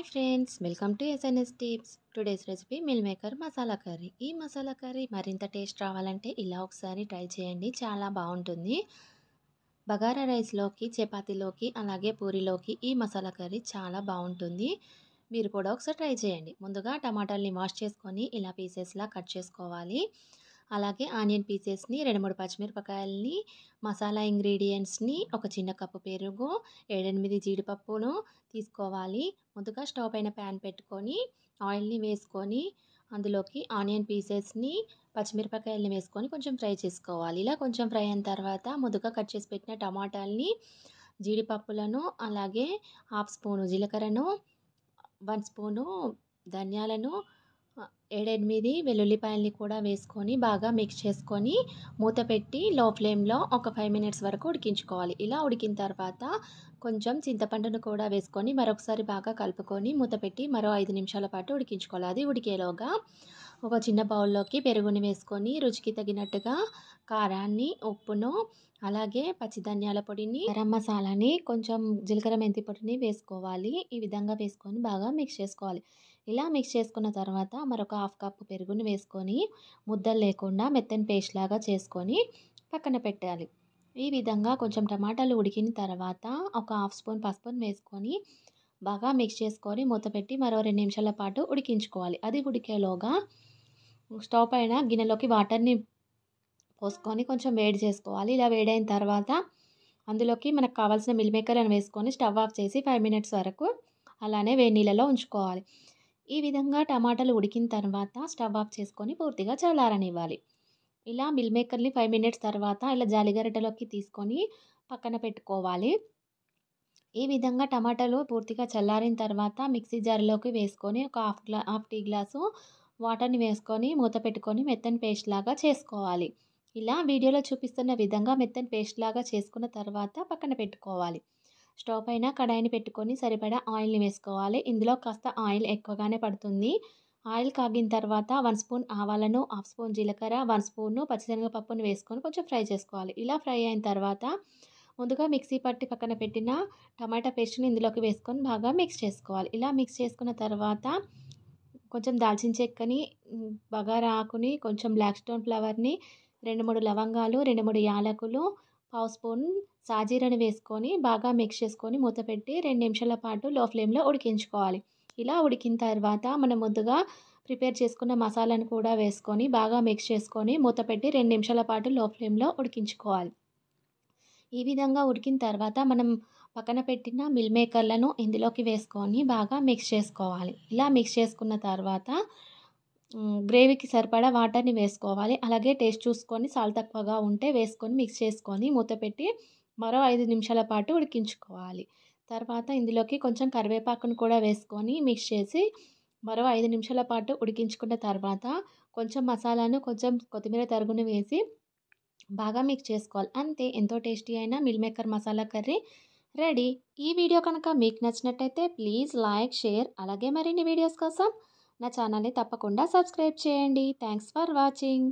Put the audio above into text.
hi friends welcome to SNS tips today's recipe meal maker masala curry ఈ masala curry మరింత taste రావాలంటే ఇలా ఒకసారి ట్రై చేయండి చాలా బాగుంటుంది బగారా రైస్లోకి చపాతీలోకి అలాగే పూరిలోకి ఈ మసాలా కర్రీ చాలా బాగుంటుంది మీరు కూడా ఒకసారి ట్రై చేయండి ముందుగా టమాటాలని వాష్ చేసుకొని ఇలా పీసెస్లా కట్ చేసుకోవాలి అలాగే ఆనియన్ పీసెస్ని రెండు మూడు పచ్చిమిరపకాయలని మసాలా ఇంగ్రీడియంట్స్ని ఒక చిన్న కప్పు పెరుగు ఏడెనిమిది జీడిపప్పును తీసుకోవాలి ముందుగా స్టవ్ పైన ప్యాన్ పెట్టుకొని ఆయిల్ని వేసుకొని అందులోకి ఆనియన్ పీసెస్ని పచ్చిమిరపకాయలని వేసుకొని కొంచెం ఫ్రై చేసుకోవాలి ఇలా కొంచెం ఫ్రై అయిన తర్వాత ముందుగా కట్ చేసి పెట్టిన టమాటాలని జీడిపప్పులను అలాగే హాఫ్ స్పూను జీలకర్రను వన్ స్పూను ధనియాలను ఏడెనిమిది వెల్లుల్లిపాయల్ని కూడా వేసుకొని బాగా మిక్స్ చేసుకొని మూత పెట్టి లో ఫ్లేమ్లో ఒక ఫైవ్ మినిట్స్ వరకు ఉడికించుకోవాలి ఇలా ఉడికిన తర్వాత కొంచెం చింతపండును కూడా వేసుకొని మరొకసారి బాగా కలుపుకొని మూత పెట్టి మరో ఐదు నిమిషాల పాటు ఉడికించుకోవాలి అది ఉడికేలోగా ఒక చిన్న బౌల్లోకి పెరుగుని వేసుకొని రుచికి తగినట్టుగా కారాన్ని ఉప్పును అలాగే పచ్చిధనియాల పొడిని గరం మసాలాని కొంచెం జీలకర్ర మెంతి పొడిని వేసుకోవాలి ఈ విధంగా వేసుకొని బాగా మిక్స్ చేసుకోవాలి ఇలా మిక్స్ చేసుకున్న తర్వాత మరొక హాఫ్ కప్ పెరుగుని వేసుకొని ముద్దలు లేకుండా మెత్తని పేస్ట్ లాగా చేసుకొని పక్కన పెట్టాలి ఈ విధంగా కొంచెం టమాటాలు ఉడికిన తర్వాత ఒక హాఫ్ స్పూన్ పసుపును వేసుకొని బాగా మిక్స్ చేసుకొని మూత పెట్టి మరో రెండు నిమిషాల పాటు ఉడికించుకోవాలి అది ఉడికేలోగా స్టవ్ పైన గిన్నెలోకి వాటర్ని పోసుకొని కొంచెం వేడి చేసుకోవాలి ఇలా వేడైన తర్వాత అందులోకి మనకు కావాల్సిన మిల్ వేసుకొని స్టవ్ ఆఫ్ చేసి ఫైవ్ మినిట్స్ వరకు అలానే వేడి నీళ్ళలో ఉంచుకోవాలి ఈ విధంగా టమాటాలు ఉడికిన తర్వాత స్టవ్ ఆఫ్ చేసుకొని పూర్తిగా చల్లారనివ్వాలి ఇలా మిల్ మేకర్ని ఫైవ్ మినిట్స్ తర్వాత ఇలా జాలిగరిటలోకి తీసుకొని పక్కన పెట్టుకోవాలి ఈ విధంగా టమాటాలు పూర్తిగా చల్లారిన తర్వాత మిక్సీ జార్లోకి వేసుకొని ఒక హాఫ్ గ్లా హాఫ్ టీ గ్లాసు వాటర్ని వేసుకొని మూత పెట్టుకొని మెత్తని పేస్ట్ లాగా చేసుకోవాలి ఇలా వీడియోలో చూపిస్తున్న విధంగా మెత్తని పేస్ట్ లాగా చేసుకున్న తర్వాత పక్కన పెట్టుకోవాలి స్టవ్ పైన కడాయిని పెట్టుకొని సరిపడా ఆయిల్ని వేసుకోవాలి ఇందులో కాస్త ఆయిల్ ఎక్కువగానే పడుతుంది ఆయిల్ కాగిన తర్వాత వన్ స్పూన్ ఆవాలను హాఫ్ స్పూన్ జీలకర్ర వన్ స్పూను పచ్చిశనగపప్పును వేసుకొని కొంచెం ఫ్రై చేసుకోవాలి ఇలా ఫ్రై అయిన తర్వాత ముందుగా మిక్సీ పట్టి పక్కన పెట్టిన టమాటా పేస్ట్ని ఇందులోకి వేసుకొని బాగా మిక్స్ చేసుకోవాలి ఇలా మిక్స్ చేసుకున్న తర్వాత కొంచెం దాల్చిన చెక్కని బగారా ఆకుని కొంచెం బ్లాక్ స్టోన్ ఫ్లవర్ని రెండు మూడు లవంగాలు రెండు మూడు యాలకులు పావు స్పూన్ సాజీరని వేసుకొని బాగా మిక్స్ చేసుకొని మూత పెట్టి రెండు నిమిషాల పాటు లో ఫ్లేమ్లో ఉడికించుకోవాలి ఇలా ఉడికిన తర్వాత మనం ముందుగా ప్రిపేర్ చేసుకున్న మసాలాను కూడా వేసుకొని బాగా మిక్స్ చేసుకొని మూత పెట్టి రెండు నిమిషాల పాటు లో ఫ్లేమ్లో ఉడికించుకోవాలి ఈ విధంగా ఉడికిన తర్వాత మనం పక్కన పెట్టిన మిల్ మేకర్లను ఇందులోకి వేసుకొని బాగా మిక్స్ చేసుకోవాలి ఇలా మిక్స్ చేసుకున్న తర్వాత గ్రేవీకి సరిపడా వాటర్ని వేసుకోవాలి అలాగే టేస్ట్ చూసుకొని సాల్ తక్కువగా ఉంటే వేసుకొని మిక్స్ చేసుకొని మూత పెట్టి మరో ఐదు నిమిషాల పాటు ఉడికించుకోవాలి తర్వాత ఇందులోకి కొంచెం కరివేపాకును కూడా వేసుకొని మిక్స్ చేసి మరో ఐదు నిమిషాల పాటు ఉడికించుకున్న తర్వాత కొంచెం మసాలాను కొంచెం కొత్తిమీర తరుగును వేసి బాగా మిక్స్ చేసుకోవాలి అంతే ఎంతో టేస్టీ అయినా meal maker masala curry ready ఈ వీడియో కనుక మీకు నచ్చినట్టయితే ప్లీజ్ లైక్ షేర్ అలాగే మరిన్ని వీడియోస్ కోసం నా ఛానల్ని తప్పకుండా సబ్స్క్రైబ్ చేయండి థ్యాంక్స్ ఫర్ వాచింగ్